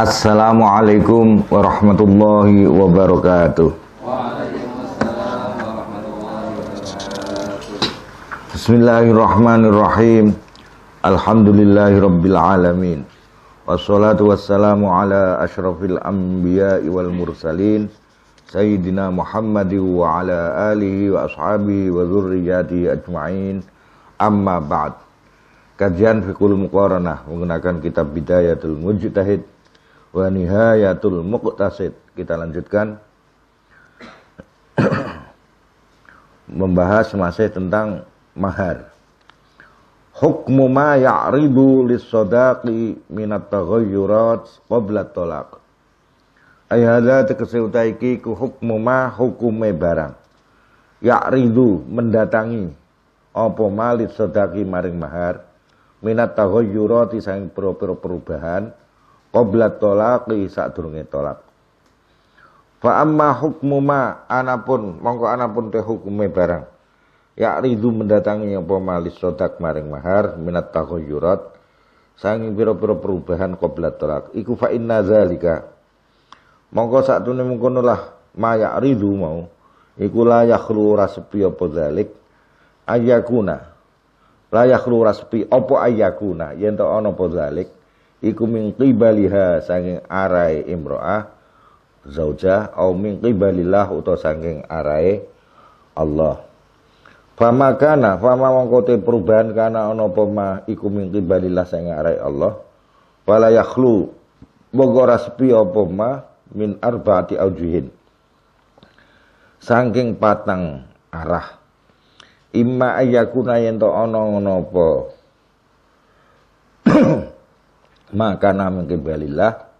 Assalamualaikum warahmatullahi wabarakatuh. Bismillahirrahmanirrahim. Alhamdulillahirabbil alamin. Wassalatu wassalamu ala asyrafil anbiya wal mursalin sayyidina Muhammad wa ala alihi wa ashabihi wa dzurriyyatihi ajmain. Amma ba'd. Kajian Fikul Muqaranah menggunakan kitab Bidayatul Mujtahid wa nihayatul muqtasid. Kita lanjutkan membahas masih tentang mahar. Hukmu ma ya'ribu lis minat taghayyurat qabla talaq. Ay hadza tegese utaiki ku hukmu ma hukume barang. Ya'ridu mendatangi apa ma lis maring mahar minat taghayyurati saing perubahan qabla tolaki saat durunge tolak fa amma hukmu ma anapun mongko anapun teh hukume barang ya ridu mendatangi yang pemalis sodak maring mahar minat taghayyurat sangi biro-biro perubahan qabla tolak iku fa inna zalika mongko saat tune mengkono lah ma ridu mau iku la yakhlu rasbi apa zalik ayakuna la yakhlu rasbi opo ayakuna yen to ana apa zalik iku min qibaliha saking arai imro'ah zaujah au min qibalillah uto saking arai Allah Fama kana, fama mongkote perubahan kana ono pema iku min qibalillah saking arai Allah Wala yakhlu Moga sepi apa ma min arbaati aujuhin Sangking patang arah Imma ayakuna yento ono ono po maka namun kibalillah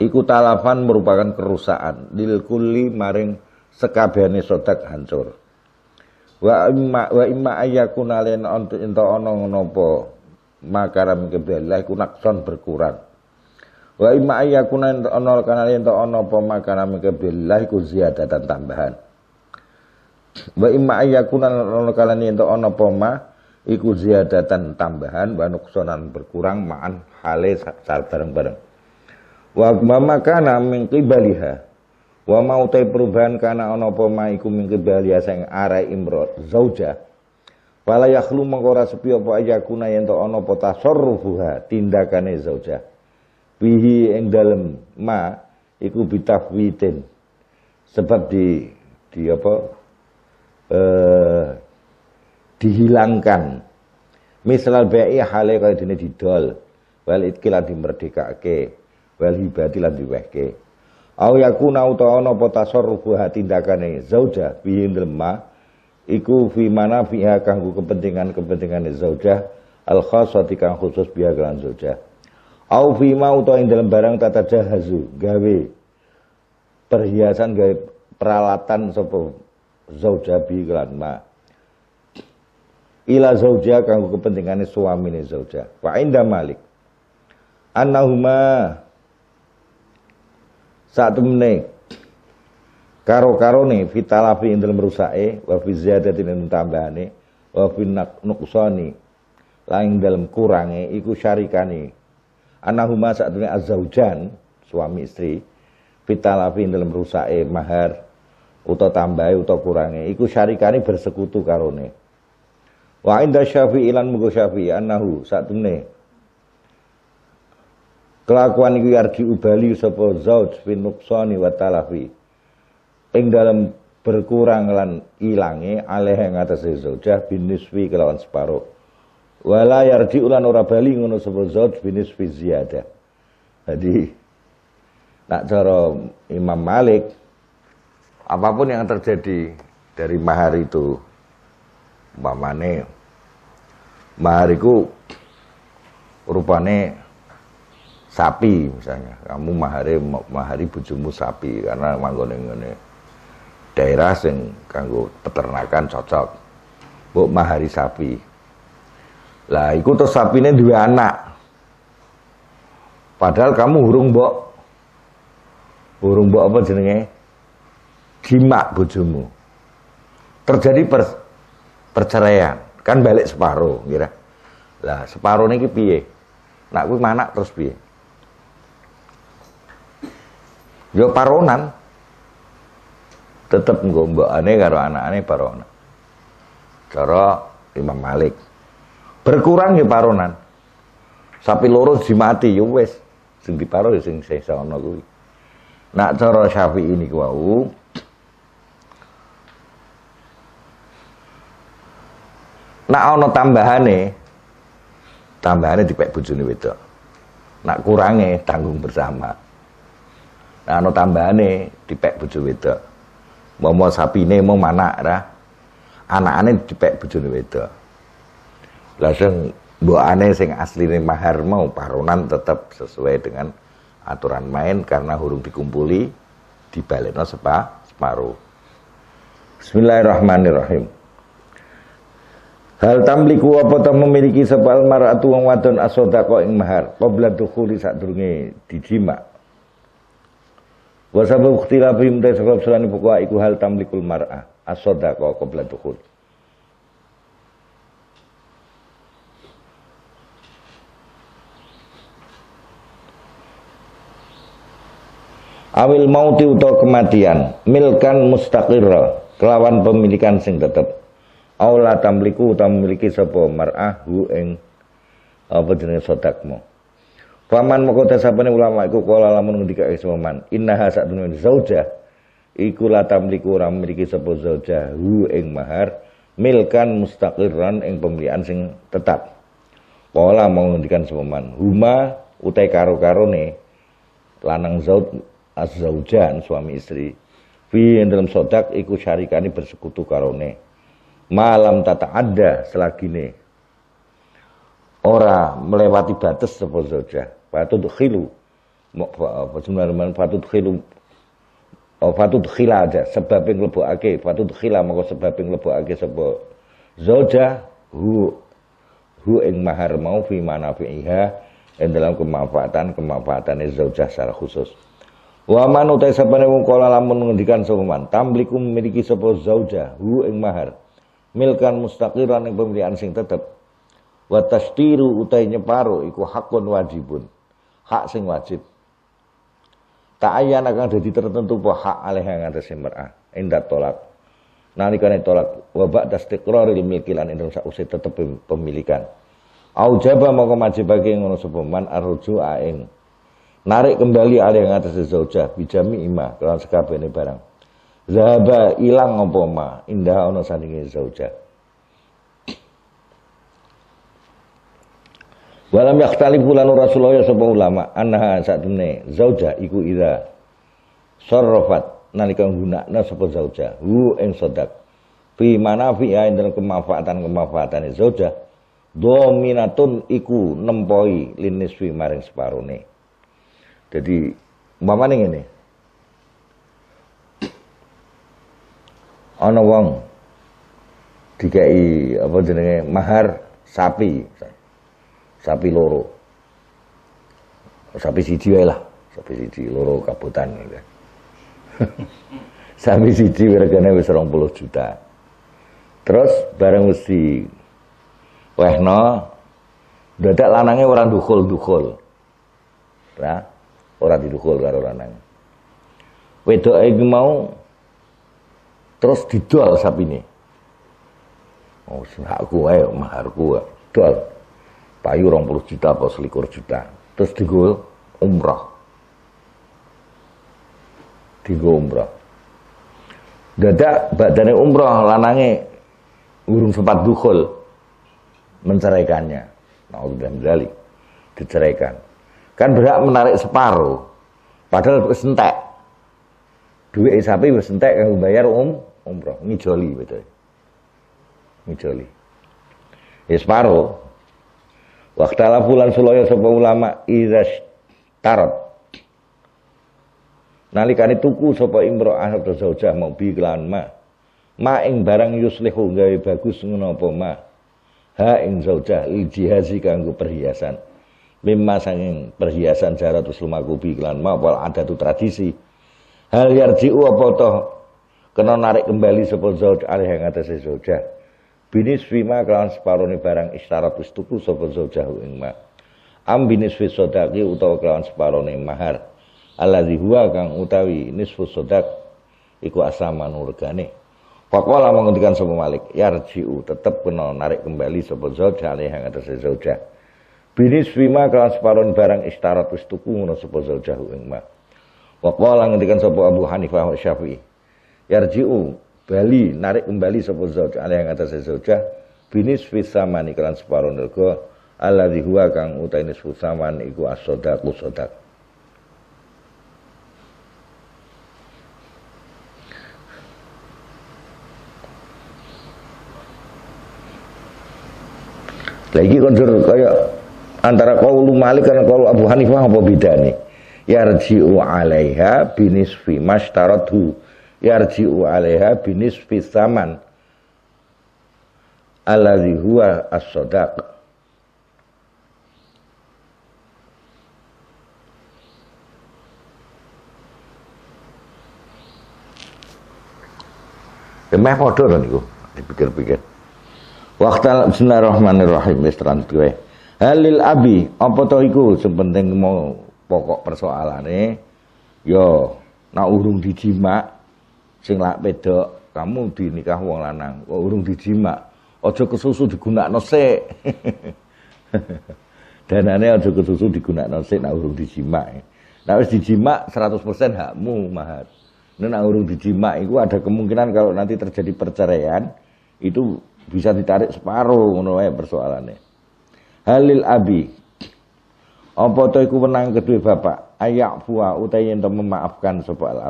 iku talafan merupakan kerusakan lil kulli maring sekabehane sodak hancur wa imma wa imma ayyakuna lan untuk ento nopo maka makaram kebela iku nakson berkurang wa imma ayyakuna ana kana ento ana apa makaram kebela iku ziyadatan tambahan wa imma ayyakuna lan kana ento ana apa iku ziyadatan tambahan wa nuksonan berkurang ma'an hale sal bareng-bareng wa mama kana min qibaliha wa mau perubahan kana ana apa ma iku min qibaliha sing arek imrot zauja wala yakhlu mengkora sepi apa ayakuna yen to ana apa tasarrufuha tindakane zauja bihi ing dalem ma iku bitafwitin sebab di di apa eh dihilangkan. Misal bayi hale kaya dene didol, wal itki lan dimerdekake, wal hibati lan diwehke. Au yakuna utawa ana apa tasarrufu tindakane zauja bihi delma iku fi mana fiha kanggo kepentingan-kepentingane zauja al khassati kang khusus biha kan zauja. Au fi ma utawa ing dalam barang tata jahazu gawe perhiasan gawe peralatan sapa zauja bi kelan ma ila zauja kanggo kepentingane suamine zauja wa inda malik annahuma saat temne karo karone fitalafi indel merusake wa fi ziyadati indel tambahane wa fi nuqsani lain dalam kurangnya iku syarikani Anahuma saat ini azaujan suami istri fitalafi dalam rusak mahar uta tambah uta kurangnya iku syarikani bersekutu karone Wa inda Syafi'i lan mugo Syafi'i annahu satemene kelakuan itu yardi ubali sapa zauj bin nuksoni wa talafi ing dalam berkurang lan ilange yang ing atase zaujah bin nisfi kelawan separo wala yardi ulan ora bali ngono sapa zauj bin nisfi ziyadah jadi nak cara Imam Malik apapun yang terjadi dari mahar itu umpamane mahariku rupane sapi misalnya kamu mahari mahari bojomu sapi karena manggone ngene daerah sing kanggo peternakan cocok mbok mahari sapi lah iku terus sapine dua anak padahal kamu hurung mbok hurung mbok apa jenenge jima bojomu terjadi per perceraian kan balik separuh kira lah separuh niki piye nak gue mana terus piye yo paronan tetep nggo mbokane karo aneh paronan cara Imam Malik berkurang ya paronan sapi loro dimati ya wis sing diparo sing sisa ana kuwi nak cara Syafi'i ini wau Nak ana tambahane, tambahane dipek bujuni wedok. Nak kurangnya tanggung bersama. Nak ono tambahane dipek bujuni wedok. Momo sapine mau anak ra. di dipek bujuni wedok. Langsung sing ane sing asline mahar mau paronan tetap sesuai dengan aturan main karena huruf dikumpuli di no sepa separuh. Bismillahirrahmanirrahim. Hal tamliku apa ta memiliki sapa almaratu wong wadon asodako ing mahar qabla dukhuli sadurunge dijima. Wa sabab ikhtilafihim ta sebab selani buku iku hal tamlikul mar'ah asodako qabla dukhul. Awil mauti utawa kematian milkan mustaqirra kelawan pemilikan sing tetep. Aula tamliku utawa memiliki sapa mar'ah hu ing apa jenenge sodakmu. kota moko tasabane ulama iku kala lamun ngendika isman innaha sadun zaujah iku la tamliku ora memiliki sapa zauja hu ing mahar milkan mustaqirran ing pembelian sing tetap. Kala mau ngendikan sepeman huma utai karo-karone lanang zaud az zaujan suami istri fi dalam sodak iku syarikani bersekutu karone malam tata ada selagi ini ora melewati batas sepuluh saja patut khilu sebenarnya patut khilu patut oh, khila aja sebab yang lebih ake patut khila maka sebab yang lebih ake sebuah zoja hu hu ing mahar mau fi mana iha yang dalam kemanfaatan kemanfaatannya zaujah secara khusus wa man utai sapane wong kala lamun ngendikan sapa man tamlikum miliki sapa hu ing mahar milkan mustaqiran yang pemilihan sing tetep wa tiru utai nyeparo iku hakun wajibun hak sing wajib tak ayan akan jadi tertentu po hak alih yang ada mer'ah indah tolak kana tolak wabak das tikror indah usah usai tetep pemilikan aujaba kemaji bagi yang ngurus peman arruju aeng. narik kembali alih yang atas zaujah bijami ima kelawan ini barang Zahaba ilang apa ma indah ono sandinge zauja. Walam yakhtali fulanu Rasulullah sapa ulama anha satemene zauja iku ira sarrafat nalika gunakna sapa zauja hu ing sedak fi manafi ya dalam kemafatan kemafatan zauja dominatun iku nempoi linis fi maring separone. Jadi umpamane ini? ana wong dikai apa jenenge mahar sapi. Sapi loro. Sapi siji wae lah, sapi siji loro kabutan. Gitu. sapi siji regane wis 20 juta. Terus bareng mesti wehno dadak lanangnya orang dukul-dukul. nah, orang didukul karo lanang. Wedo iku mau Terus didol ini. Oh, ya, mahar maharku dol. Payu puluh juta pas likur juta. Terus digol umrah. digol umrah. Dadak badannya umrah lanange urung sempat dukul menceraikannya. Nah, udah berdali, diceraikan. Kan berhak menarik separuh. Padahal sentek. Duit sapi sentek yang bayar um umroh ngijoli betul ngijoli ya separuh waktu ala bulan suloyo sebuah ulama iras tarot nalikani tuku sapa imro ahab ujah mau biklan ma ma ing barang yuslihu gawe bagus ngono ma ha ing zaujah li jihazi kanggo perhiasan mimma sanging perhiasan jarat usul makubi ma wal adatu tradisi hal yarji'u apa toh kena narik kembali sepul zauj alih yang atas zaujah binis fima kelawan separone barang istarat ustuku sepul zaujahu ing ma am binis fi sodaki utawa kelawan separone mahar ala huwa kang utawi nisfu sodak iku asaman urgane Fakola menghentikan sapa Malik, yarjiu tetep kena narik kembali sebuah zauj alih yang atas zaujah. Binis fima kelawan ini barang istarat ustuku ngono sapa zaujahu ing ma. Wa qala menghentikan Abu Hanifah wa Syafi'i yarji'u bali narik kembali sapa zauj ala yang atas zaujah binis fisaman iklan separo nergo alladzi huwa kang utaine fisaman iku as-sadaqu Lagi kondur kayak antara kaulu Malik dan kaulu Abu Hanifah apa beda nih? Yarji'u alaiha binis binisfi mashtaratu yarji'u 'alaiha binisfi saman alladhi huwa as-sadaq Kemeh ya, padha to niku dipikir-pikir. Waqtal bismillahirrahmanirrahim wis transit Halil abi apa to iku sing mau pokok persoalane yo, ya, nak urung dijimak sing lak pedok kamu dinikah wong lanang oh, urung dijima aja kesusu digunakno sik danane aja kesusu digunakno sik nek urung dijima nek wis dijima 100% hakmu mahar. nek nek urung dijima itu ada kemungkinan kalau nanti terjadi perceraian itu bisa ditarik separuh ngono wae persoalannya Halil abi apa to iku wenang kedua bapak ayak fuwa utayen to memaafkan sapa al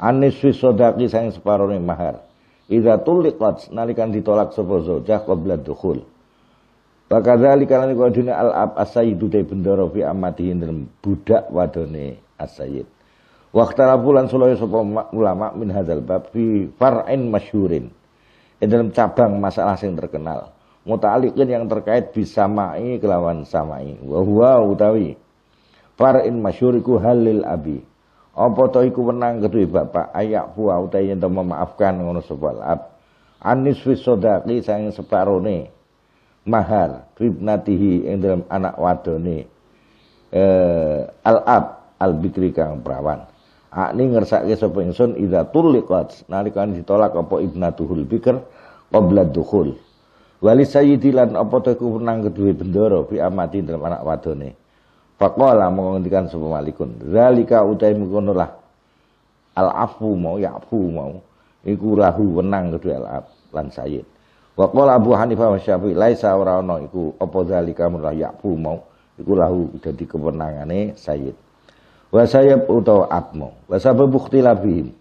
aniswi sodaki sayang separone mahar Iza tuliqat nalikan ditolak sapa zaujah qabla dukhul. Wa kadzalika lan iku al ab asyidu te bendoro fi dalam budak wadone asyid. Waktara bulan suloyo sapa ulama min hadal bab fi far'in masyurin Ing dalam cabang masalah yang terkenal. Mutalikin yang terkait bisa mai kelawan samai. Wah wah utawi far'in masyuriku halil abi. Apa to iku wenang ketui bapak ayak fuwa utahe yen to memaafkan ngono sapa ab. Anis fi sadaqi separone mahar fibnatihi ing dalam anak wadone eh al ab al bikri kang perawan. Akni ngersake sapa ingsun idza tuliqat nalikan ditolak apa ibnatuhul bikr qabla dukhul. Wali sayyidilan apa to iku menang ketui bendoro pi amati dalam anak wadone. Pakola menghentikan sebuah malikun. Zalika utai mengkonolah. Al-afu mau, ya'fu mau. Iku lahu wenang kedua al af Lan sayid. Wakola Abu Hanifah wa Syafi'i. Laisa warana iku apa zalika murah ya'fu mau. Iku lahu jadi kewenangannya sayid. Wa utau utawa atmo. Wa sabab labihim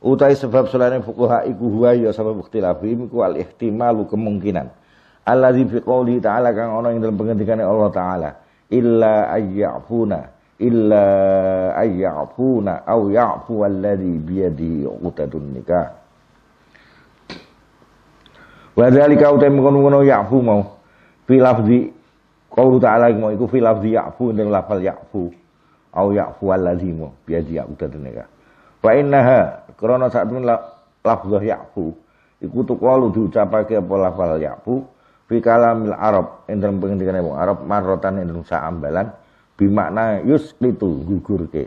Utai sebab selain fukuha iku huwa ya sabab labihim Iku al-ihtimalu kemungkinan. Allah di ta'ala kang ono yang dalam pengendikannya Allah ta'ala illa ayyafuna illa ayyafuna au ya'fu alladhi biyadihi utadun nikah wa dzalika mengono-ngono ya'fu mau fi lafzi qaulu ta'ala mau iku fi lafzi ya'fu ning lafal ya'fu au ya'fu alladhi mau biyadihi utadun nikah wa innaha krana sak temen lafzah ya'fu iku tuqalu diucapake apa lafal ya'fu fi kalamil Arab ing dalam pengendikane wong Arab marrotan ing saambalan bi makna yusqitu gugurke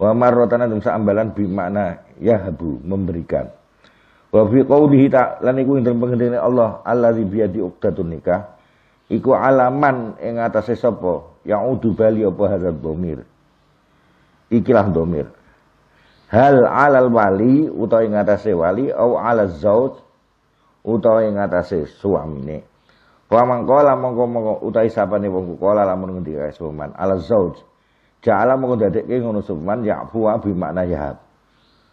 wa marrotan ing saambalan bi makna yahbu memberikan wa fi qaulihi lan iku ing dalam pengendikane Allah allazi bi yadi uqdatun nikah iku alaman ing atase sapa yang udu bali apa domir ikilah domir hal alal wali utawa ing atase wali au alal zauj utawa ing atase suamine Wa lah mongko mongko utai sapane wong kula lamun ngendika Sulaiman ala zauj. Ja'ala mongko dadekke ngono Sulaiman ya'fu bi makna yahab.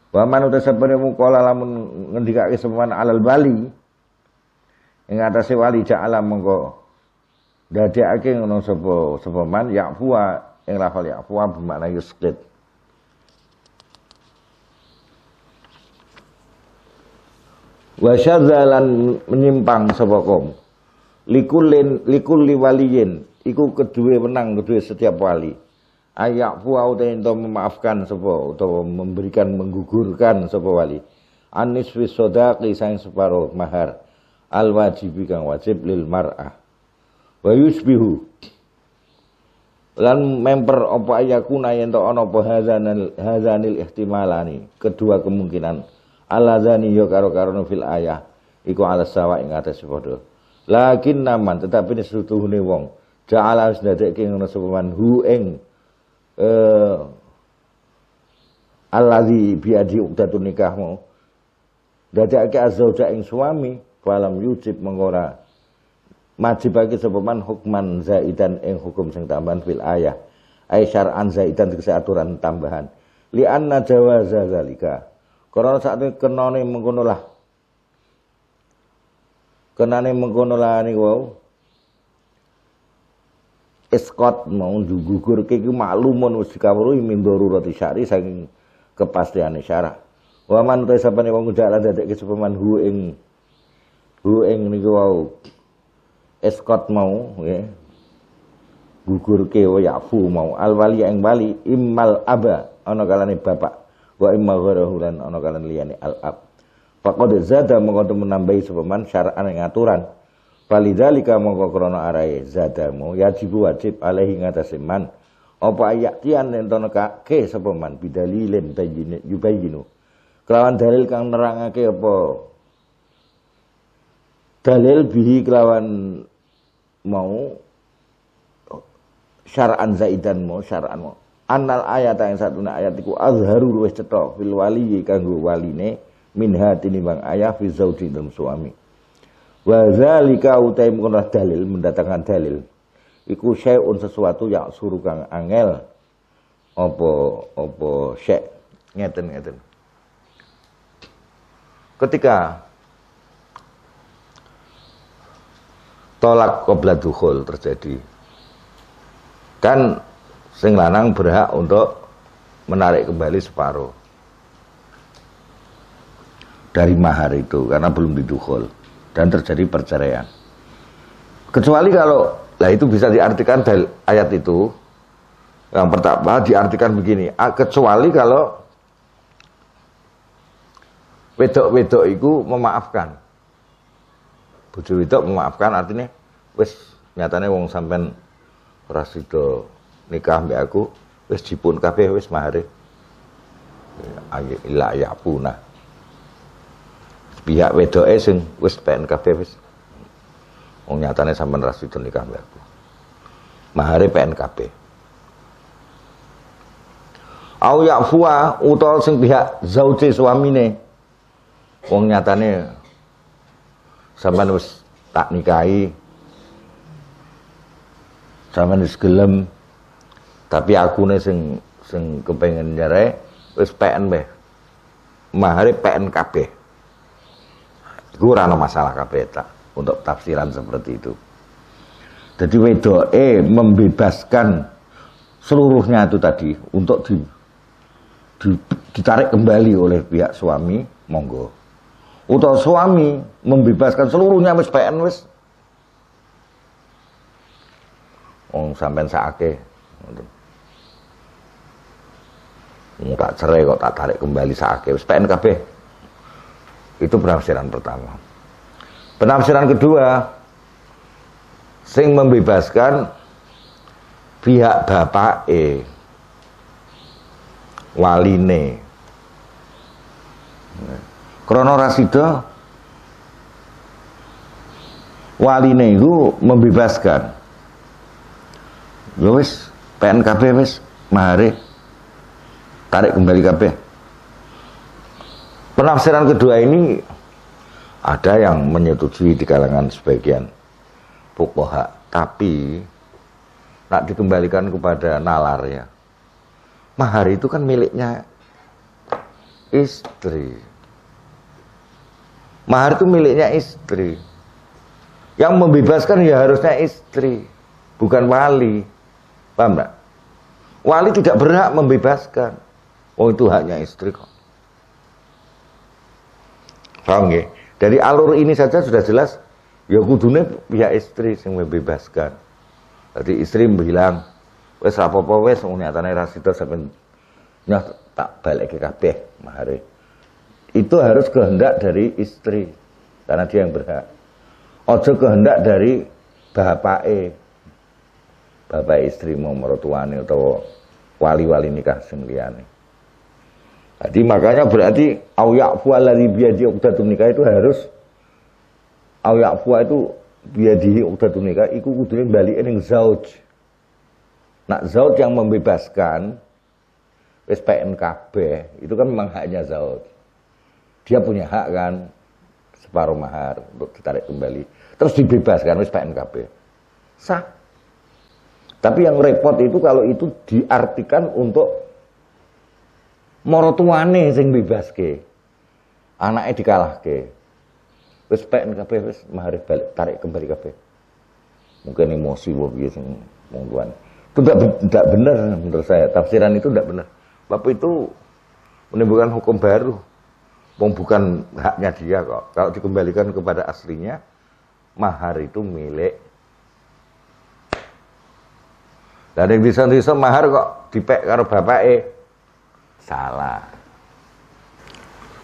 Wa man utai sapane wong kula lamun ngendikake Sulaiman alal bali. Ing atase wali ja'ala mongko dadekake ngono sapa sapa ya ya'fu ing lafal ya'fu bi makna yusqit. Wa syadzalan menyimpang sapa kaum likulin likuli waliyin iku kedue menang kedue setiap wali ayak fuau to memaafkan sapa utawa memberikan menggugurkan sapa wali anis wis sodaqi sang mahar al wajibi kang wajib lil mar'ah wa yusbihu lan memper apa ayakuna yen to ana apa hazanil hazanil ihtimalani kedua kemungkinan alazani yo karo karo fil ayah iku ala sawa ing atas padha Lakin naman tetapi ini selutuhune wong. Ja'ala wis ndadekke ngono sapa man hu ing eh allazi biadi uqdatun nikahmu. Ndadekke azauja ing suami falam yujib mengora majibake bagi man hukman zaidan ing hukum sing tambahan fil ayah. Ay syar'an zaidan tegese aturan tambahan. Li anna jawaza zalika. Karena saat ini kenone mengkono lah Kenane mengkono lah niku wau. Iskot mau digugurke iku maklumun wis dikawruhi min darurati syari saking kepastian syarak. Wa man ta sapane wong jala dadekke sepeman hu ing hu ing nih wau. Iskot mau nggih. Gugurke wa yafu mau al wali ing wali immal aba ono kalane bapak wa imma gharahu ono ana kalane liyane al ab Fakod zada mengkono menambahi sepeman syaraan yang aturan. Walidhalika mongko krono arai zadamu yajib wajib alaihi ngatasi man apa ayatian yang tono kake bidali man bidalilin juga yubayyinu kelawan dalil kang nerangake apa dalil bihi kelawan mau syaraan zaidan mau syar'an mau anal ayat yang satu ayat iku azharul wes ceto fil wali kanggo waline minha tinimbang ayah fi zauji dalam suami wa zalika utai mengkono dalil mendatangkan dalil iku syai'un sesuatu yang suruh kang angel apa apa syek ngeten ngeten ketika tolak qabla dukhul terjadi kan sing lanang berhak untuk menarik kembali separuh dari mahar itu karena belum didukul dan terjadi perceraian. Kecuali kalau lah itu bisa diartikan dari ayat itu yang pertama diartikan begini, kecuali kalau wedok-wedok itu memaafkan. Bojo wedok memaafkan artinya wis nyatanya wong sampean ora nikah mbek aku wis dipun kabeh wis mahare. Ya, Ayo ya punah pihak wedoke sing wis PNKB wis wong nyatane sampean ra itu nikah mbakku mahare PNKB au ya'fua utol sing pihak zauce suamine wong nyatane sampean wis tak nikahi sampean wis gelem tapi aku nih sing sing kepengen nyerai wis PN be mahari PNKB. Iku ora masalah kapeta untuk tafsiran seperti itu. Jadi e membebaskan seluruhnya itu tadi untuk di, di, ditarik kembali oleh pihak suami, monggo. Untuk suami membebaskan seluruhnya wis PN wis. Wong sampean sakake. Wong tak cerai kok tak tarik kembali sakake wis PN kabeh. Itu penafsiran pertama. Penafsiran kedua, sing membebaskan pihak bapak E waline krono rasido waline itu membebaskan Lewis ya PNKB wis Mahari tarik kembali kabeh Penafsiran kedua ini ada yang menyetujui di kalangan sebagian bukohak, tapi tak dikembalikan kepada nalar ya. Mahar itu kan miliknya istri. Mahar itu miliknya istri. Yang membebaskan ya harusnya istri, bukan wali. Paham gak? Wali tidak berhak membebaskan. Oh itu haknya istri kok. Paham nggih? Dari alur ini saja sudah jelas ya kudune pihak istri yang membebaskan. Jadi istri bilang, wes apa-apa wes ngene atane ra sida saben nyah tak balik ke kabeh mahari Itu harus kehendak dari istri karena dia yang berhak. Ojo kehendak dari bapak e Bapak istri mau merotuane atau wali-wali nikah sing liyane. Jadi makanya berarti awyak ya'fu lari biadi uqdatun nikah itu harus awyak ya'fu itu biadi uqdatun nikah iku kudunya balik ini zauj. Nak zauj yang membebaskan SPNKB itu kan memang haknya zauj. Dia punya hak kan separuh mahar untuk ditarik kembali. Terus dibebaskan wis PNKB. Sah. Tapi yang repot itu kalau itu diartikan untuk moro tuane sing bebaske. dikalah ke wes pek kape wes maharif balik, tarik kembali kape Mungkin emosi wong piye sing mungguan. Itu tidak tidak benar menurut saya. Tafsiran itu tidak benar. Bapak itu menimbulkan hukum baru. Wong bukan haknya dia kok. Kalau dikembalikan kepada aslinya, mahar itu milik dari yang bisa-bisa mahar kok dipek karo eh salah.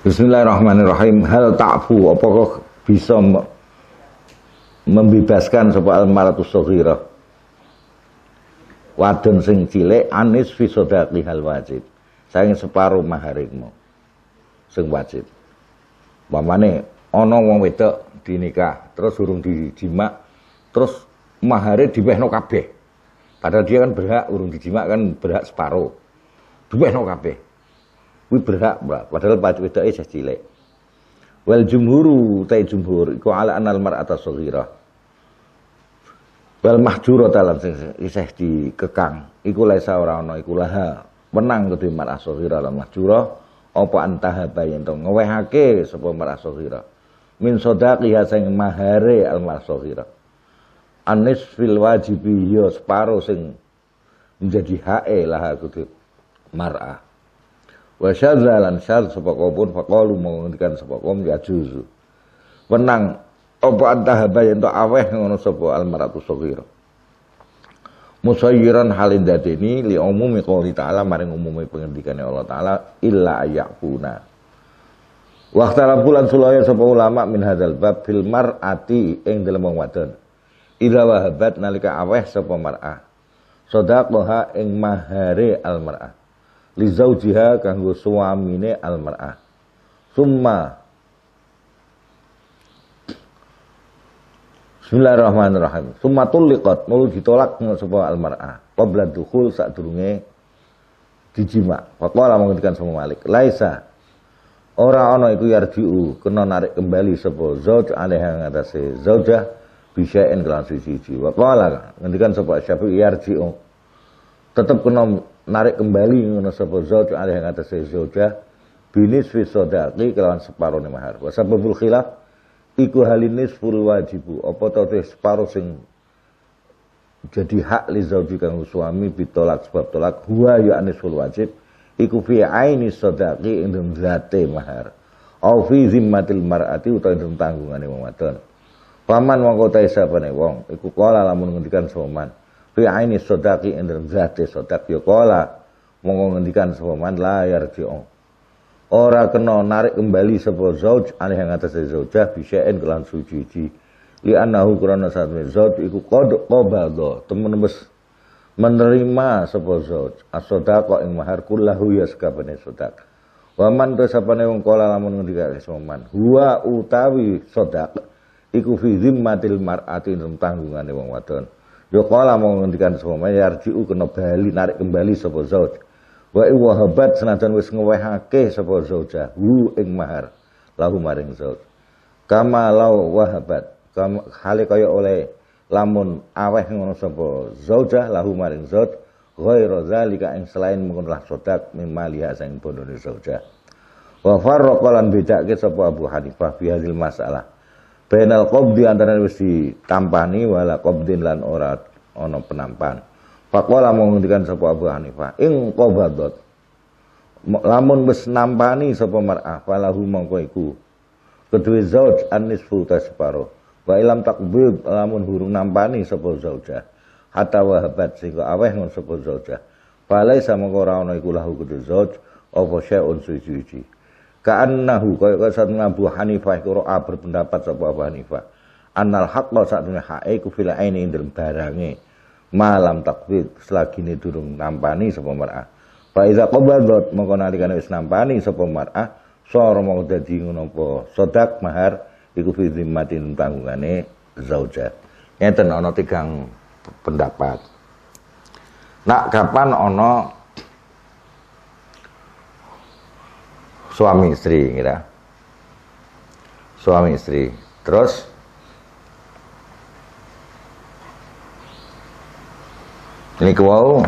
Bismillahirrahmanirrahim. Hal ta'fu apakah bisa membebaskan soal maratus sohira wadon sing cilik anis fi hal wajib saya ingin separuh maharimu sing wajib mamane ana wong wedok dinikah terus urung dijima terus di diwehno kabeh padahal dia kan berhak urung dijima kan berhak separuh di diwehno kabeh kuwi berhak padahal wedoke jas cilik wal jumhuru ta jumhur iku ala anal mar'ata saghira wal ta lan sing isih dikekang iku laisa ora ana iku laha menang kudu mar'ah saghira lan mahjura apa antaha bayen to ngewehake sapa mar'ah saghira min sodaki sing mahare al mar'ah anis fil wajibi yo ya separo sing menjadi hae laha kudu mar'ah wa syadza lan syadz sapa kaum faqalu mengendikan sapa kaum ya juzu Menang apa antah yen to aweh ngono sapa almaratu saghira musayyiran halin dadeni li umumi qouli ta'ala maring umumi pengendikane Allah taala illa ayakuna waqtala bulan sulaya sapa ulama min hadzal bab fil mar'ati ing dalem wong wadon ila wahabat nalika aweh sapa mar'ah sadaqaha ing mahare mar'ah li zaujiha kanggo suamine almar'ah. Summa Bismillahirrahmanirrahim. Summa tuliqat, mau ditolak sapa almar'ah. Qabla saat sadurunge dijima. malah mengatakan sama Malik, laisa ora orang iku yarji'u, kena narik kembali sebuah zauj yang ngatasé zaujah bisya'in kelan suci Kau malah mengatakan sebuah Syafi'i yarji'u. tetap kena narik kembali ngono sapa zauj alih ing atase zaujah binis fi sadaqi kelawan nih mahar wa sababul khilaf iku halinis ful wajibu apa ta separo sing jadi hak li zauji kang suami bitolak sebab tolak huwa ya anisul wajib iku fi aini sadaqi ing dalam zate mahar au fi zimmatil mar'ati utawa ing tanggungane wong wadon paman mongko ta isapane wong iku kala lamun ngendikan soman fi aini sodaki indra zati sodak yukola mongko ngendikan sapa man la yarji'u ora kena narik kembali sapa zauj alih yang atas zaujah bisya'in kelan suci li annahu krana satme zauj iku qad qabada temen mes menerima sapa zauj as-sadaqa ing mahar kullahu ya sakabene sodak Waman tu sapane wong kala lamun ngendika soman. Huwa utawi sodak iku fi zimmatil mar'ati tanggungan wong wadon. Yo kala mau ngendikan semua yarjiu kena bali narik kembali sapa zauj. Wa iwahabat senajan wis ngewehake sopo zauja hu ing mahar lahu maring zauj. Kama lau wahabat kama hale kaya oleh lamun aweh ngono sapa zaujah lahu maring zauj roza lika ing selain mengkono sodak mimaliha sang bondone Wafar Wa farraqa lan bedake sapa Abu Hanifah bi masalah Bainal kobdi antara wis tampani wala qabdin lan ora ono penampan. Faqala menghentikan sapa Abu Hanifah, ing qabadot. Lamun wis nampani sapa mar'ah falahu mongko kedua Kedue zauj anis nisfu separo. Wa ilam takbib lamun hurung nampani sopo zaujah. Hatta wahabat sehingga aweh ngon sopo zaujah. Balai sama ora ana iku lahu kedue zauj apa syai'un suci Ka'annahu kaya kaya satu Abu Hanifah iku berpendapat sapa Abu Hanifah. Annal haqqa satune hae ku fil ini indel barange. Malam takwid selagi ini durung nampani sebuah mar'ah. Fa iza qabadat mongko nalikane wis nampani sebuah mar'ah, sora mau jadi ngono apa? Sodak mahar iku fi zimmatin tanggungane zaujat. Ngeten ana tiga pendapat. Nak kapan ono suami istri gitu suami istri terus ini kau,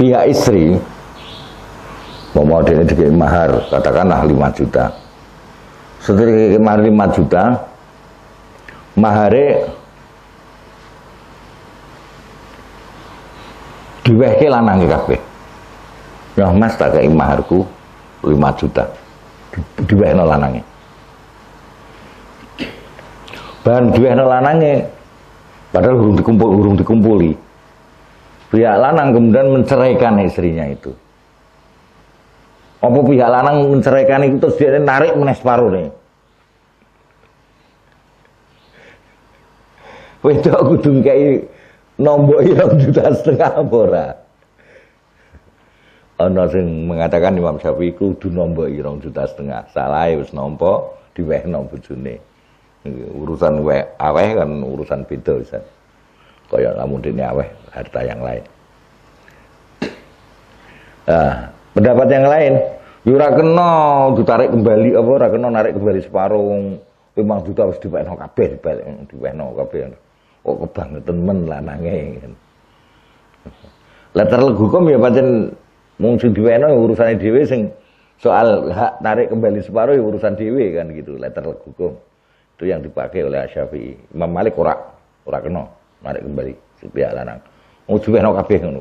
pihak istri mau dia mahar katakanlah lima juta setelah mahar lima juta mahare diwehke lanang kabeh. Ya Mas tak kei maharku 5 juta. Diwehno lanange. Ban diwehno lanange padahal urung dikumpul urung dikumpuli. Pihak lanang kemudian menceraikan istrinya itu. Apa pihak lanang menceraikan itu terus dia narik menes separuh nih. Wedok kudu kayak nombok ilang ya, juta setengah apa ora? Ana sing mengatakan Imam Syafi'i kudu nombok irong ya, juta setengah. Salah wis nampa nompo bojone. Urusan we, aweh kan urusan beda Ustaz. Kaya lamun dene aweh harta yang lain. Nah, pendapat yang lain, yo ya ora kena ditarik kembali apa ora kena narik kembali separuh. Memang juta harus diwehno kabeh, diwehno kabeh kok temen lah nange, kan. letter lagu kom ya pacen mungkin di diweno urusan di sing soal hak tarik kembali separuh ya urusan dhewe kan gitu letter kom itu yang dipakai oleh Asyafi Imam Malik ora ora kena tarik kembali sepihak lanang mung kafe kabeh ngono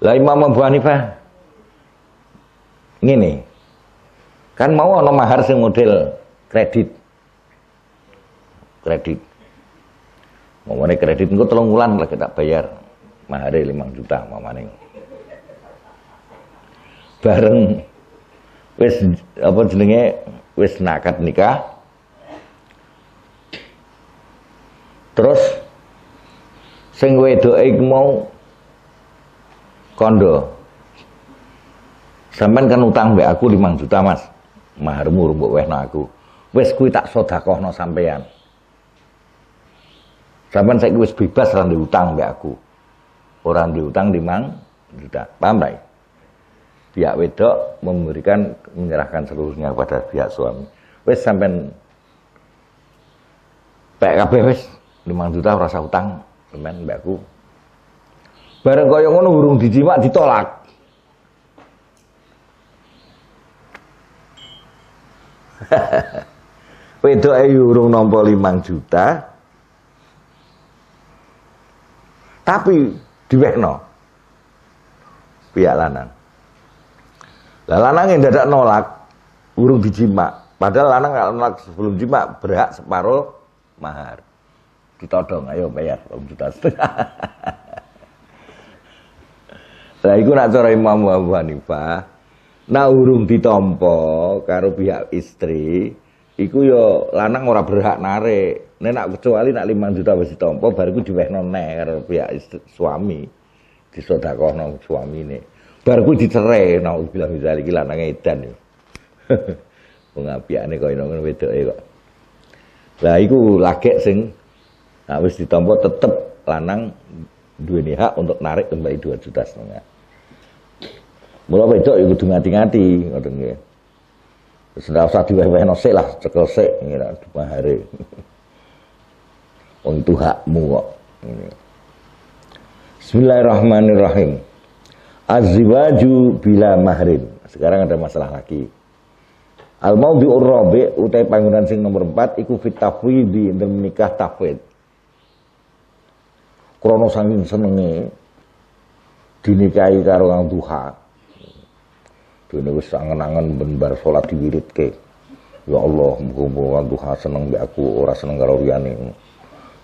lah Imam Abu Hanifah ini kan mau nomahar mahar sing model kredit kredit. mau Mamane kredit engko telung wulan lagi tak bayar. Mahare 5 juta mau mamane. Bareng wis apa jenenge wis nakat nikah. Terus sing ik mau kondo. Sampean kan utang mbek aku 5 juta, Mas. Maharmu rumbuk wehna aku. Wis kuwi tak sodakohno sampean. Sampai saya wis bebas orang utang mbak aku. Orang diutang limang juta. Paham lah? Pihak wedok memberikan menyerahkan seluruhnya kepada pihak suami. Wis sampai PKB wis limang juta rasa utang teman aku Bareng yang ngono burung dijimak ditolak. Wedok ayu urung nompo limang juta, tapi diwekno pihak lanang lah lanang yang tidak nolak urung dijima padahal lanang kalau nolak sebelum jima berhak separuh mahar ditodong ayo bayar om juta lah itu nak cara Imam Abu Hanifah nah urung ditompo karo pihak istri iku yo lanang ora berhak narik. Nek nak kecuali nak 5 juta wis ditampa bariku diwehno neh karo pihak suami. Disodakohno suamine. Bariku dicerai bilang bisa iki lanang edan yo. Wong apikane kaya ngono wedoke kok. Lah iku lagek sing nah, wis ditampa tetep lanang nih hak untuk narik kembali 2 juta setengah. Mula wedok iku kudu ngati-ngati ngoten nggih. Sudah usah diweh-weh nosik lah, cekel sik, ngira dua hari. Untuk hakmu kok. Bismillahirrahmanirrahim. Azwaju bila mahrin. Sekarang ada masalah lagi. Al maudhi'ur rabi utai panggonan sing nomor 4 iku fit tafwidi nikah tafwid. Krono saking senenge dinikahi karo kang duha Dene wis angen-angen ben bar salat diwiridke. Ya Allah, muga-muga duha seneng mbek aku ora seneng karo liyane.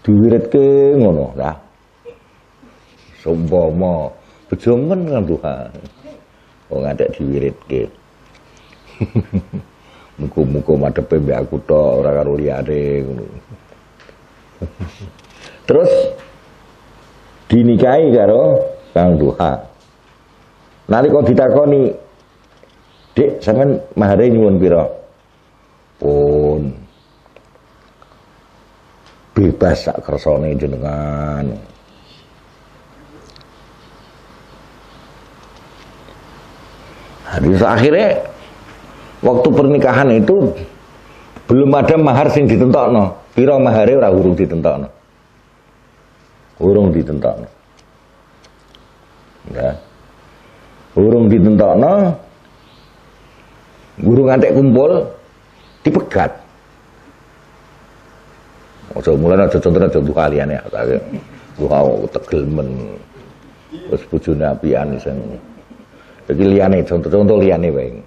Diwiridke ngono lah. Sumpama bejomen kan duha. Wong ngantek diwiridke. Muga-muga madhepe mbek aku tok ora karo liyane ngono. Terus dinikahi karo Kang Duha. Nalika ditakoni saya sampean mahare nyuwun pira? Pun bebas sak kersane jenengan. Habis nah, akhirnya waktu pernikahan itu belum ada mahar sing ditentokno. Pira mahare ora urung ditentokno. Urung ditentokno. Ya. Urung ditentokno, guru ngantek kumpul dipegat Ojo mulai ada contoh aja tuh kalian ya, tapi gua tegel men, terus bujuk nabi anis jadi liane contoh-contoh liane bang.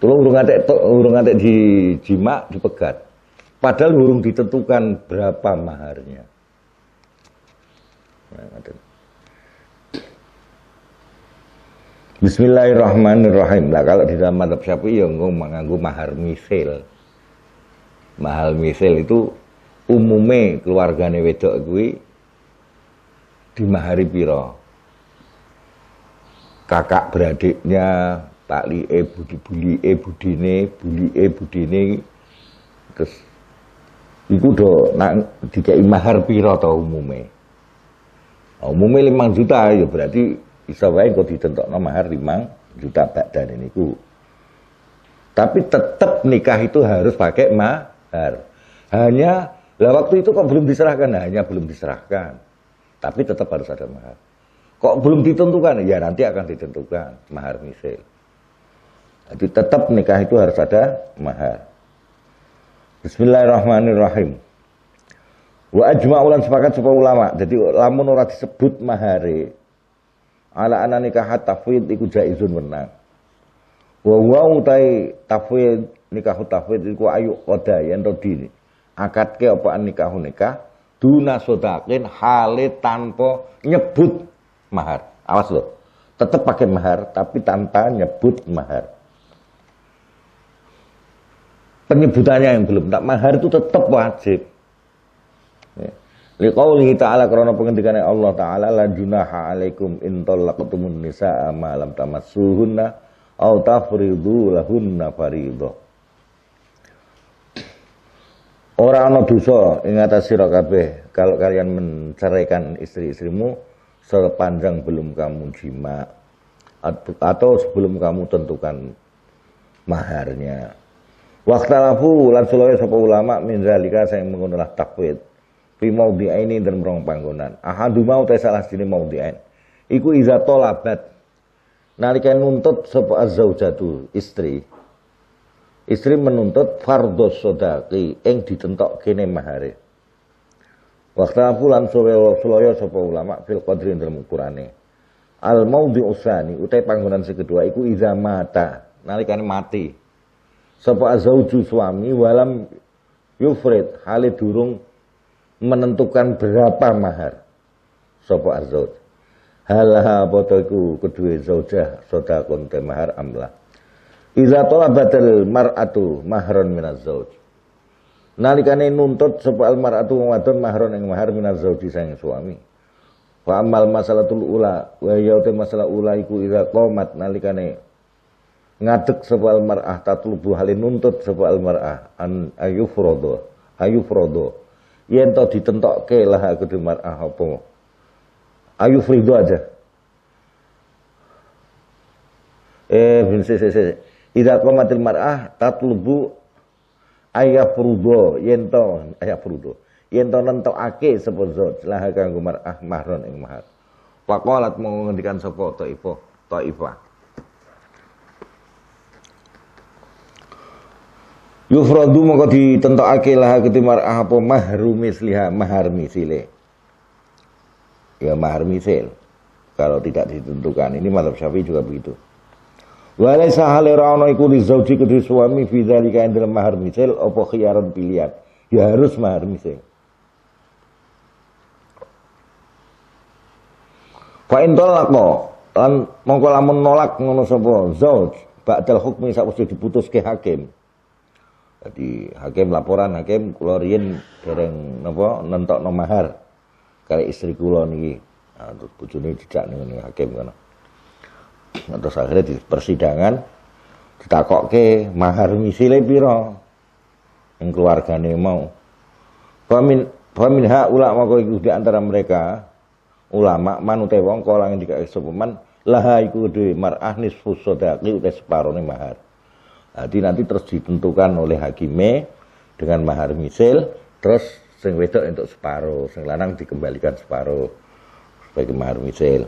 Tolong burung ngantek burung ngantek di jima dipegat. Padahal burung ditentukan berapa maharnya. Nah, Bismillahirrahmanirrahim. Lah kalau di dalam madhab Syafi'i ya menganggu mahar misil. Mahal misil itu umume keluargane wedok di dimahari piro. Kakak beradiknya, tak E budi E budine, E budine terus iku do nak dikai mahar piro atau umume. Nah, umume limang juta ya berarti bisa wae engko ditentokno mahar 5 juta dan ini ku. Tapi tetap nikah itu harus pakai mahar. Hanya lah waktu itu kok belum diserahkan, nah, hanya belum diserahkan. Tapi tetap harus ada mahar. Kok belum ditentukan? Ya nanti akan ditentukan mahar misal. Jadi tetap nikah itu harus ada mahar. Bismillahirrahmanirrahim. Wa ajma'ulan sepakat supaya ulama. Jadi lamun ora disebut mahari ala ana nikah tafwid iku jaizun menang. Wa wa utai tafwid nikah tafwid iku ayu qada yen to di akadke apa nikah nikah duna sodakin hale tanpa nyebut mahar. Awas lo Tetap pakai mahar tapi tanpa nyebut mahar. Penyebutannya yang belum. Tak mahar itu tetap wajib. Liqaulihi ta'ala karena pengendikan Allah ta'ala la junaha alaikum in talaqtumun nisaa ma lam tamassuhunna aw tafridu lahunna fariidha. Ora ana dosa ing atas sira kabeh kalau kalian menceraikan istri-istrimu sepanjang belum kamu jima atau sebelum kamu tentukan maharnya. Waktalafu lan sulawe sapa ulama min zalika sing mengono takwid fi maudhi'aini dalam rong panggonan ahadu mau teh salah sini maudhi'ain iku iza tolabat nalika nuntut sapa azzaujatu istri istri menuntut fardhu sodaki ing ditentok kene mahare waktu pulan Solo sulaya sapa ulama fil qadri dalam ukurane al maudhi usani utai panggonan sing kedua iku iza mata nalika mati sapa azauju suami walam yufrid hale durung menentukan berapa mahar sopo azot halaha botoku kedua kedue zaujah konte mahar amla iza batal mar'atu mahron minaz zauj nalikane nuntut sapa al mar'atu wadon mahron yang mahar minaz zauji sang suami wa amal tul ula wa yaute masalah ula iku iza komat nalikane ngadek sapa al mar'ah tatlubu halin nuntut sapa al mar'ah an ayu frodo ayu frodo yen to ke lah aku mar ah apa ayu frido aja eh bin se si si idza qamatil mar'ah tatlubu ayah frido yen to ayah frido yen to nentokake sapa zot lah kanggo mar'ah mahron ing mahar faqalat mengendikan sapa taifah taifah Yufradu mongko ditentokake lah ketimar apa mahru misliha mahar misile. Ya mahar misil. Kalau tidak ditentukan. Ini mazhab Syafi'i juga begitu. Walaisa halera ana iku li zauji suami fi kain dalam mahar misil apa khiyaran pilihan. Ya harus mahar misil. Fa in talaqa lan mongko lamun nolak ngono sapa zauj ba'dal hukmi diputus diputuske hakim. Jadi hakim laporan hakim kula riyen dereng napa nentokno mahar kali istri kula niki. Nah, bojone dijak ning hakim kana. Terus akhirnya di persidangan ditakokke mahar misile pira yang keluargane mau. pemin famin ulama maka iku di antara mereka ulama manute wong kala dikasih sepeman laha iku dhewe mar'ah nisfu sadaqi separuh separone mahar. Jadi nanti terus ditentukan oleh hakime dengan mahar misil, terus sing wedok untuk separuh, sing lanang dikembalikan separuh sebagai mahar misil.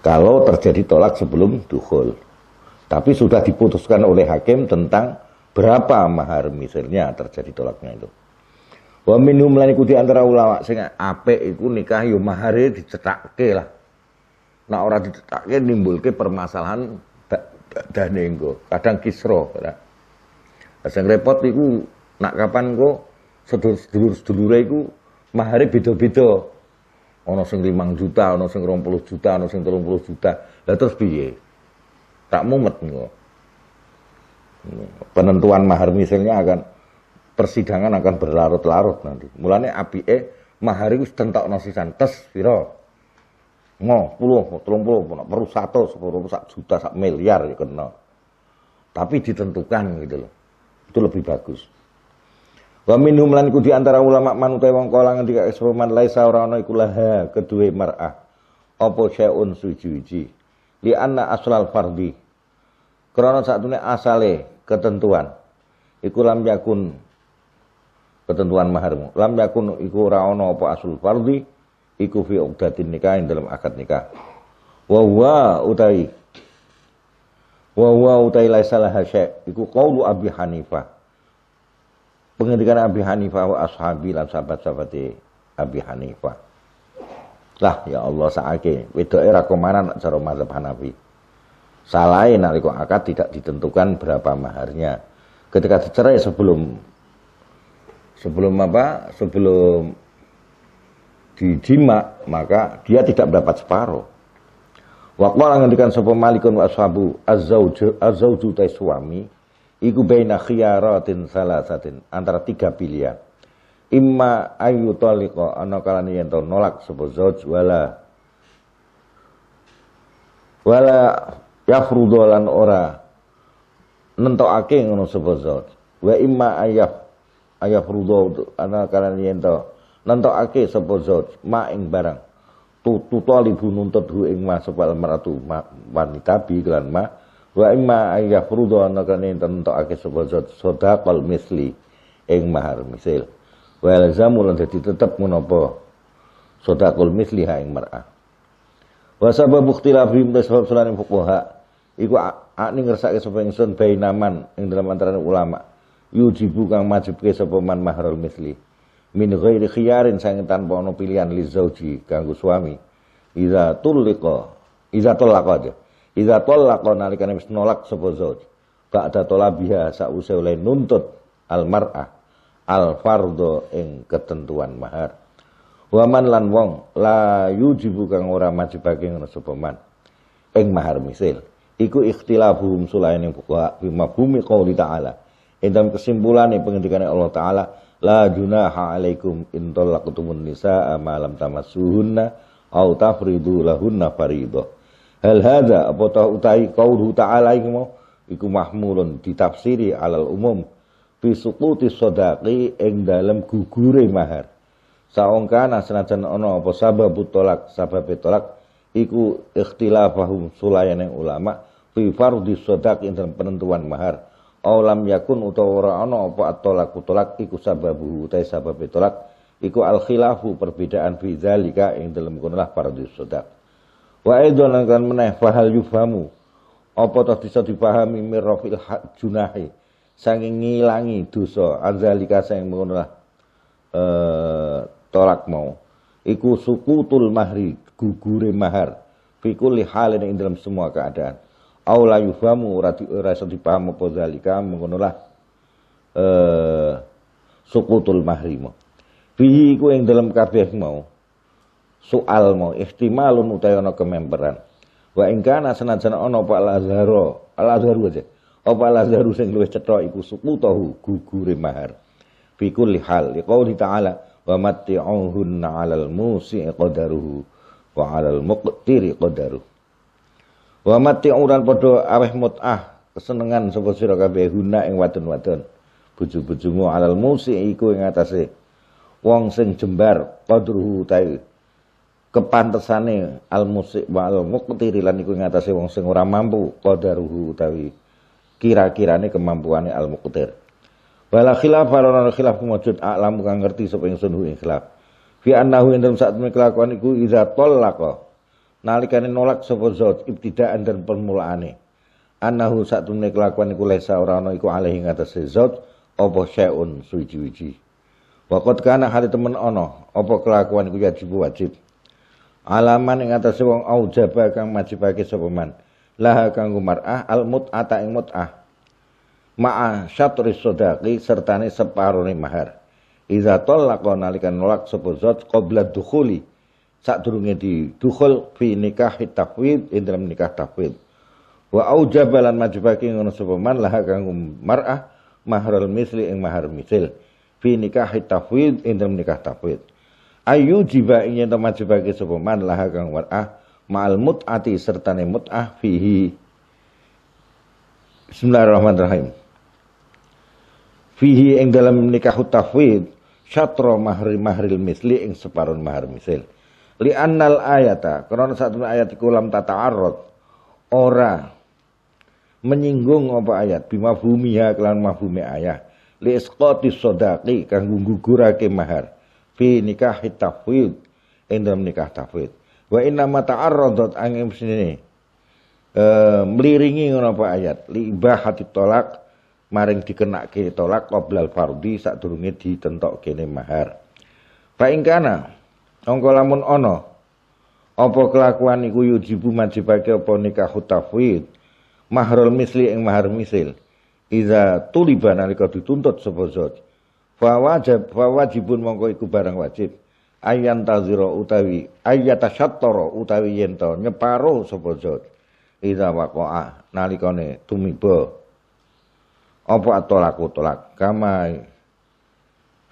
Kalau terjadi tolak sebelum duhul, Tapi sudah diputuskan oleh hakim tentang berapa mahar misilnya terjadi tolaknya itu. Wa minhum lan ikuti antara ulama sing apik iku nikah yo mahare dicetakke lah. nah, orang dicetakke nimbulke permasalahan badane engko. Kadang kisro. kadang repot iku nak kapan engko sedulur-sedulure iku mahare beda-beda. ono sing 5 juta, ono sing 20 juta, ono sing 30 juta. Lah terus piye? Tak mumet engko. Penentuan mahar misalnya akan persidangan akan berlarut-larut nanti. Mulane apike mahari iku tentok nasisan tes pira ngo puluh tolong puluh pun perlu satu sepuluh satu juta satu miliar ya kena tapi ditentukan gitu loh itu lebih bagus wa minhum lan kudu antara ulama man utawa wong kalangan dikak man laisa ora ana iku laha kedue mar'ah apa syai'un suci-suci li anna aslal fardi krana satune asale ketentuan iku lam yakun ketentuan maharmu lam yakun iku ora ana apa asul fardi iku fi uqdatin nikah yang dalam akad nikah wa utai wa wa utai salah laha iku qawlu Abi Hanifah pengendikan Abi Hanifah wa ashabi lan sahabat sahabati Abi Hanifah lah ya Allah saake wedoke ra nak cara mazhab Hanafi salahe nalika akad tidak ditentukan berapa maharnya ketika dicerai sebelum sebelum apa sebelum dijima maka dia tidak mendapat separuh. Waqala ngendikan sapa Malikun wa ashabu az-zauju az-zauju ta suami iku baina khiyaratin salasatin antara tiga pilihan. Imma ayu taliqa ana yang yen nolak sapa zauj wala wala yafrudolan ora nentokake ngono sapa zauj wa imma ayaf ayafrudu ana kalane yang to nentokake sapa zauj ma ing barang tututa libu nuntut hu ing ma sapa maratu ma wanita bi kelan ma wa ing ma ayafrudu anakane nentokake sapa zauj sedaqal misli ing mahar misil wa lazamu lan dadi tetep menapa sedaqal misli ha ing mar'ah wa sabab ikhtilafihim sebab sulane fuqaha iku ak ning ngersake sapa ingsun bainaman ing dalam antaraning ulama yujibu kang majibke sapa man maharul misli min ghairi khiyarin sange tanpa ono pilihan li zauji kanggo suami iza tulliqa iza tolak aja iza talaqa nalikane wis nolak sapa zauji ba'da talabiha sause oleh nuntut al mar'ah al fardo ing ketentuan mahar waman lan wong la yujibu kang ora majibake ngono sapa man ing mahar misil iku ikhtilafuhum yang buka bima bumi qauli ta'ala Indam kesimpulan yang pengendikane Allah Ta'ala la junaha alaikum in talaqtumun nisaa ma lam tamassuhunna aw tafridu lahunna faridah. Hal hadza apa ta utai qaulhu ta'ala iku mau iku mahmulun ditafsiri alal umum fi suquti sadaqi ing dalem gugure mahar. Saongkana senajan ana apa sabab tolak sabab tolak iku ikhtilafahum sulayane ulama fi fardhi sadaqi ing penentuan mahar. Aulam yakun utawa ana apa at tolak talak iku sababu utai sabab tolak iku al-khilafu perbedaan fi zalika ing dalem kunalah paradis sodak. Wa aidan kan meneh fahal yufhamu apa toh bisa dipahami hak junahi sanging ngilangi dosa anzalika sing ngono lah eh, tolak mau iku sukutul mahri gugure mahar kulli halin ing dalam semua keadaan Aula yufamu yufhamu ora iso dipaham apa zalika mengkono eh sukutul mahrimo fihi yang ing dalam kabeh mau soal mau ihtimalun utai ana wa ing kana senajan ana pak lazaro lazaro aja apa lazaro sing luwih cetha iku sukutahu gugure mahar fi kulli hal liqauli ta'ala wa matti'uhunna 'alal musi'i qadaruhu wa 'alal muqtiri qadaruhu Wa mati uran podo aweh mut'ah kesenengan sapa sira kabeh guna ing wadon-wadon. Bojo-bojomu alal musi iku ing atase wong sing jembar qadruhu ta'i kepantesane al musik wa al muqtiri lan iku ing atase wong sing ora mampu qadaruhu utawi kira-kirane kemampuane al muqtir. Wala khilaf lan khilaf mujud alam kang ngerti sapa ingsun hu ikhlaf. khilaf. Fi annahu indem saat kelakuan iku iza talaqa nalikane nolak sapa zat ibtidaan dan permulaane anahu satune kelakuan iku lesa ora ana iku alih atase zat apa syaun suci-suci waqad kana hari temen ana apa kelakuan iku wajib wajib alaman ing atase wong aujaba kang wajibake sapa man laha kanggo mar'ah al mut'ata ing mut'ah ma'a syatri sodaki sertane separone mahar Iza tolak nalikan nolak sapa zat qabla dukhuli di dukhul fi nikah takwid ing dalam nikah takwid wa aujabalan majbaki ngono sapa man laha kang mar'ah mahrul misli ing mahar misil fi nikah takwid ing dalam nikah takwid ayu jiba ing ento majbaki sapa man laha kang mar'ah ma'al mut'ati ne mut'ah fihi Bismillahirrahmanirrahim fihi ing dalam nikah takwid syatra mahri mahril misli ing separon mahar misil Li annal ayata karena saat ayat kulam Tata arot ora menyinggung apa ayat bima bumi ya kelan bumi ayat li isqati sodaki gugura gugurake mahar fi nikah tafwid ing dalam nikah tafwid wa inna ma ta'arradat angin sini e, eh, meliringi apa ayat li ibah hati tolak maring dikenak kiri tolak qoblal fardi ditentok ditentokkene mahar fa ingkana Angka lamun ana apa kelakuan iku yujibu majibake apa nikah tafwid mahrul misli ing mahar misil iza tuliba nalika dituntut sapa zat fa wajib fa wajibun mongko iku barang wajib ayan tazira utawi ayata syattara utawi yen to nyeparo sapa zat iza waqa'a nalikane tumiba apa atolaku tolak kamai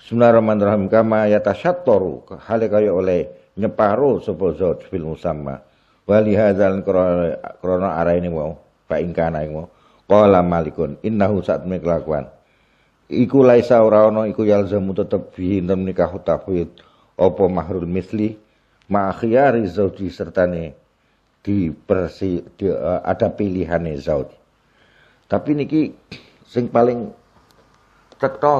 Bismillahirrahmanirrahim kama yatasyattoru hale kaya oleh nyeparo sapa zat fil musamma wali hadzal arah ini mau Pak ing kana mau qala malikun innahu satme kelakuan iku laisa ora ana iku yalzamu tetep bihi nikah tafwid opo mahrul misli ma zauji sertane di, uh, ada pilihane zauj tapi niki sing paling cetha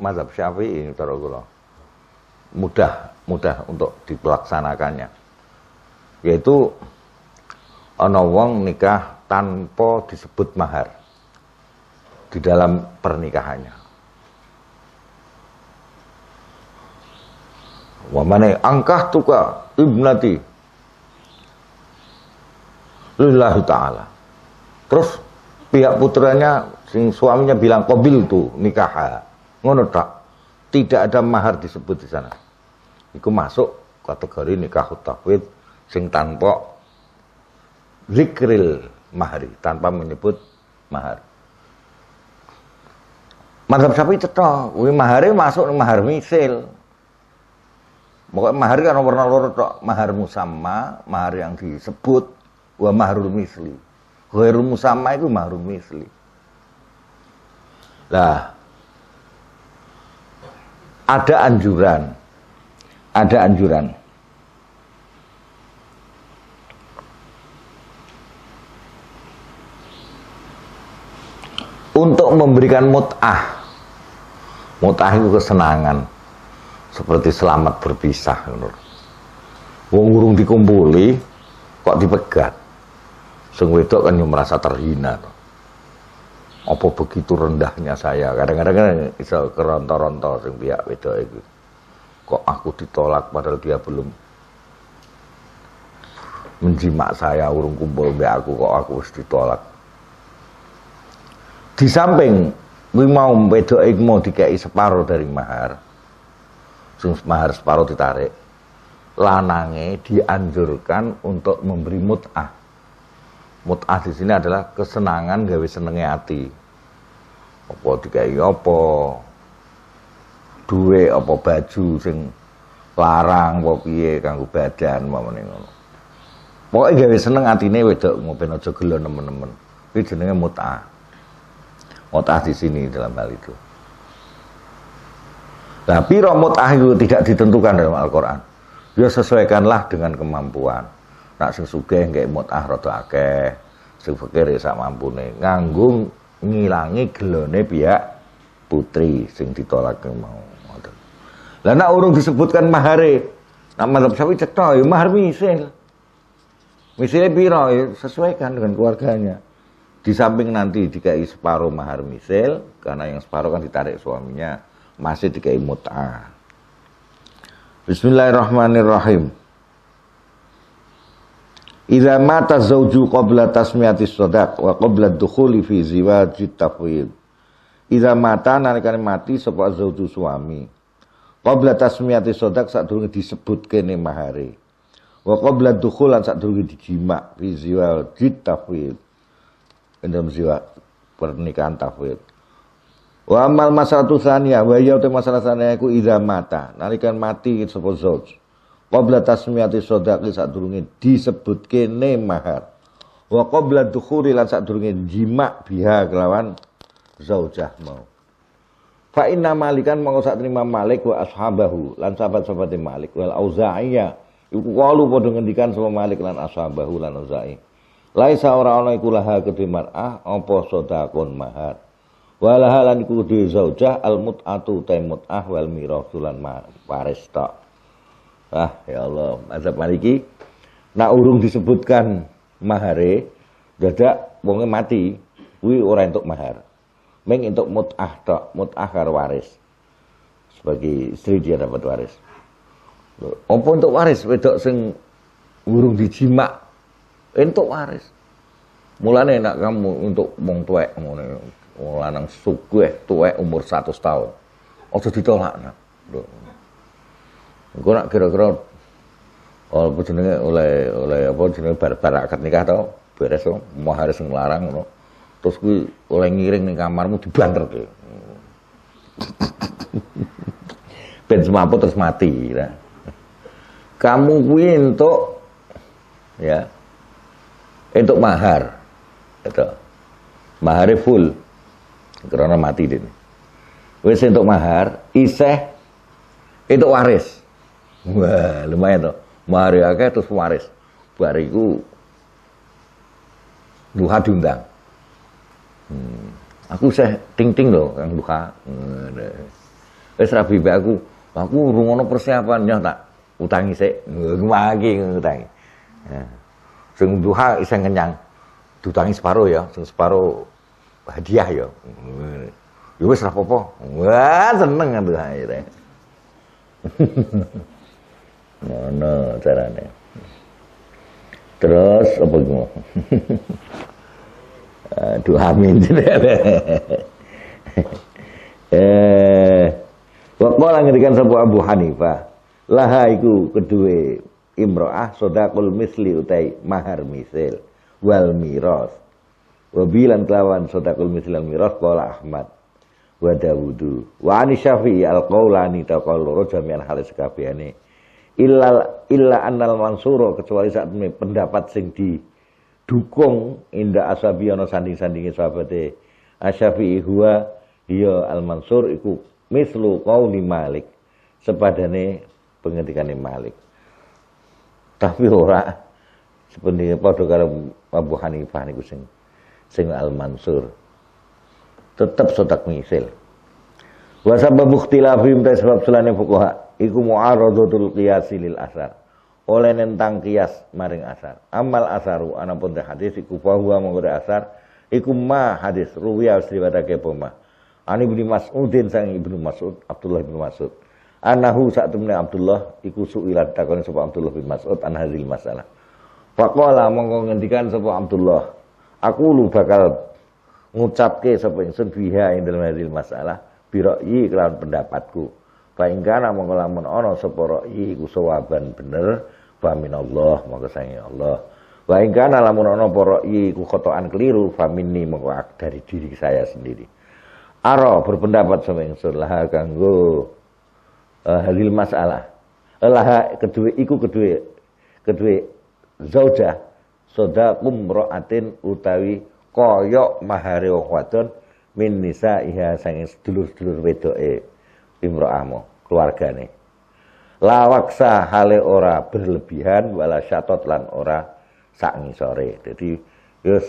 mazhab Syafi'i taruhlah mudah mudah untuk dilaksanakannya yaitu ana wong nikah tanpa disebut mahar di dalam pernikahannya wa manai angkah tuka ibnati lillahi ta'ala terus pihak putranya sing suaminya bilang kobil tuh nikah Ngono tak. Tidak ada mahar disebut di sana. itu masuk kategori nikah tafwid sing tanpa zikril mahari, tanpa menyebut mahar. Mazhab sapi cetha, wih mahari masuk mahar misil. Pokoknya mahar kan warna loro tok, mahar musamma, mahar yang disebut wa mahrul misli. Ghairul musamma itu mahrul misli. Lah, ada anjuran. Ada anjuran. Untuk memberikan mut'ah. Mut'ah itu kesenangan. Seperti selamat berpisah. Wong urung dikumpuli, kok dipegat. sungguh itu kan merasa terhina. Tuh apa begitu rendahnya saya kadang-kadang kan iso kerontor-rontor sing pihak wedok itu kok aku ditolak padahal dia belum menjimak saya urung kumpul mbak aku kok aku harus ditolak di samping gue mau wedok itu mau dikai separo dari mahar sing mahar separo ditarik lanange dianjurkan untuk memberi mut'ah mut'ah di sini adalah kesenangan gawe senenge hati apa dikai apa duwe apa baju sing larang apa piye kanggo badan mamane ngono pokoke gawe seneng atine wedok ngopen aja gelo nemen-nemen kuwi jenenge mut'ah mut'ah di sini dalam hal itu Nah, piro mut'ah itu tidak ditentukan dalam Al-Quran. Ya sesuaikanlah dengan kemampuan. Nak sing sugih nggak mut'ah rada akeh, sing fakir ya sak mampune. Nganggung ngilangi gelone pihak putri sing ditolak mau ngoten. Lah nek urung disebutkan mahare, nek mazhab sapi cetha ya mahar misil. Misilnya piro ya sesuaikan dengan keluarganya. Di samping nanti dikai separuh mahar misil karena yang separuh kan ditarik suaminya, masih dikai mut'ah. Bismillahirrahmanirrahim. Idza mata zauju qabla tasmiyati sadaq wa qabla dukhuli fi ziwaji tafwid. Idza mata nalika mati sapa zauju suami. Qabla tasmiyati sadaq sadurunge disebut kene mahare. Wa qabla dukhul lan sadurunge dijima fi ziwaji tafwid. Endam ziwa pernikahan tafwid. Wa amal masalah tu saniyah wa ya masalah saniyah ku idza mata nalika mati sapa zauju qabla tasmiyati saat sadurunge disebut kene mahar wa qabla dukhuri lan sadurunge jima biha kelawan zaujah mau fa inna malikan mau saat terima malik wa ashabahu lan sahabat-sahabat malik wal auza'iya iku walu podo ngendikan sama malik lan ashabahu lan auza'i laisa ora ana iku laha kedhe mar'ah apa sodakun mahar lan iku kedhe zaujah al mut'atu mut'ah wal mirasul lan waris tok ah ya Allah mazhab Maliki nak urung disebutkan mahare dadak wonge mati kuwi ora entuk mahar meng entuk mut'ah tok mut'ah karo waris sebagai istri dia dapat waris opo untuk waris wedok sing urung dijimak entuk waris mulane nak kamu untuk wong tuwek ngono wong lanang sugih eh, tuwek umur 100 tahun aja ditolak nak Engko nak kira-kira oh, apa jenenge oleh oleh apa jenenge barbar akad nikah to, beres to, mau harus ngelarang ngono. Terus kuwi oleh ngiring ning kamarmu dibanter Ben semampu terus mati. ya. Kamu kuwi untuk ya untuk mahar. Itu. Ya mahar full. Karena mati din. Wis untuk mahar, iseh itu waris. Wah, lumayan loh. Mari aja terus waris. Bariku duha diundang. Hmm. Aku seh ting-ting loh kang duha. Wis rabi mbak aku, aku rungono persiapannya tak utangi sik. Ngumagi ngutangi. Ya. Sing duha iseng kenyang. Dutangi separo ya, sing separo hadiah ya. Yowes ya wis ra Wah, seneng kan duha ya. cara ni? terus apa iku aduh amin eh malang ngedikan sabu Abu Hanifah lahaiku kedua kedua. imro'ah sodakul misli utai mahar misil wal miros wabilan kelawan sodakul misli wal miros kola Ahmad wa Dawudu wa ani syafi'i al-qawlani taqal loro jami'an halis kabehane illa illa annal mansuro kecuali saat pendapat sing di dukung inda asabi ana sanding-sandinge sahabate asyafi'i huwa ya al mansur iku mislu qauli malik sepadane pengendikane malik tapi ora sependige padha karo Abu Hanifah niku sing sing al mansur tetap sotak misil wa sabab ikhtilafihim sebab sulane fuqaha iku mu'aradatul qiyas lil asar oleh nentang kias maring asar amal asaru anapun teh hadis iku bahwa mengore asar iku ma hadis ruwiya sriwatake poma ani ibnu mas'udin sang ibnu mas'ud Abdullah ibnu Mas'ud anahu saat temne Abdullah iku suilat takon sapa Abdullah bin Mas'ud an masalah faqala mongko ngendikan sapa Abdullah aku lu bakal ngucapke sapa ingsun biha ing dalem masalah biroyi kelawan pendapatku Faingkana mengkolamun ono seporoi iku sawaban bener famin Allah maka sangi Allah. Faingkana lamun ono poroi iku kotoan keliru famini maka dari diri saya sendiri. Aro berpendapat sama yang laha kanggo uh, halil masalah. Elaha eh, kedua iku kedua kedua zaudah soda kumroatin utawi koyok mahare wong wadon min nisa iha sanging sedulur-sedulur wedoke imro'amu, keluargane. Lawaksa hale ora berlebihan wala syatot lan ora sakni sore. Jadi yus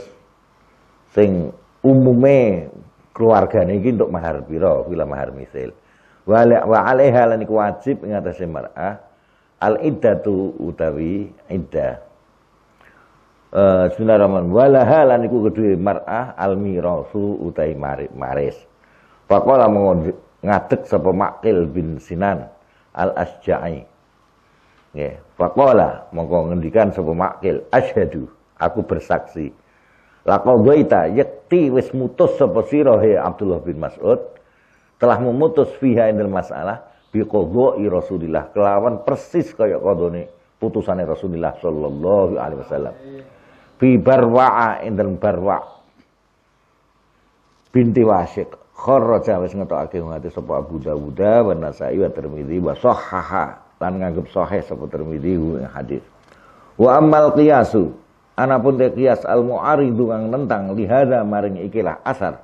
sing umume keluargane ini untuk mahar biro, bila mahar misil. Wa alaiha lan iku wajib ing mar'ah al iddatu utawi iddah. Eh, uh, Bismillahirrahmanirrahim. Walaha lan iku kedue mar'ah al mirasu utai maris. Pakola mengkondisi ngadek sapa Makil bin Sinan al-Asja'i. ya faqala mongko ngendikan sapa Makil, asyhadu aku bersaksi. gaita yakti wis mutus sapa sira Abdullah bin Mas'ud telah memutus fiha indal masalah bi qadha'i Rasulillah kelawan persis kaya qadhane putusane rasulillah sallallahu alaihi wasallam. Fi barwa'a indal barwa' binti Wasiq kharraja wis ngetokake ngati sapa Abu Dawud wa Nasa'i wa Tirmidzi wa sahaha lan nganggep sahih sapa Tirmidzi hadis wa ammal qiyasu anapun te qiyas al mu'aridu kang nentang lihada maring ikilah asar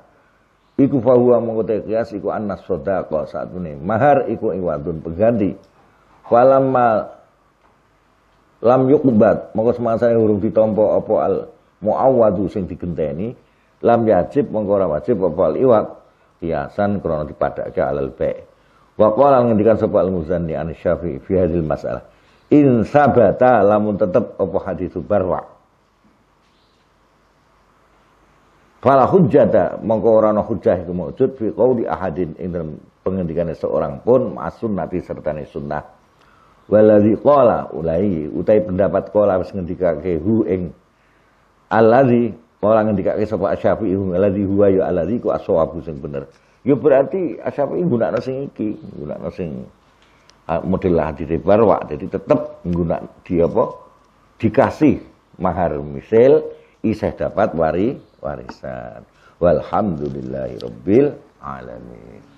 iku fahuwa mongko te qiyas iku annas ini satune mahar iku iwadun pengganti falamma lam yuqbad mongko semangsa urung ditampa apa al muawadu sing digenteni lam yajib mengkora ora wajib apa al iwad kiasan krono dipadake alal bai wa qala ngendikan sapa al muzani an syafi fi hadil masalah in sabata lamun tetep apa hadis barwa Fala hujjata mongko ora ana hujjah iku maujud fi qauli ahadin ing dalam pengendikane seorang pun masun nati serta sunnah. waladhi qala ulai utai pendapat qala wis ngendikake hu ing alladhi Orang ngendikake sapa Asy-Syafi'i alladzi huwa ya alladzi ku aswabu sing bener. Ya berarti Syafi'i gunakno sing iki, gunakno sing ah, model di barwa. Jadi tetap gunak dia apa? Dikasih mahar misil isih dapat wari warisan. Walhamdulillahirabbil alamin.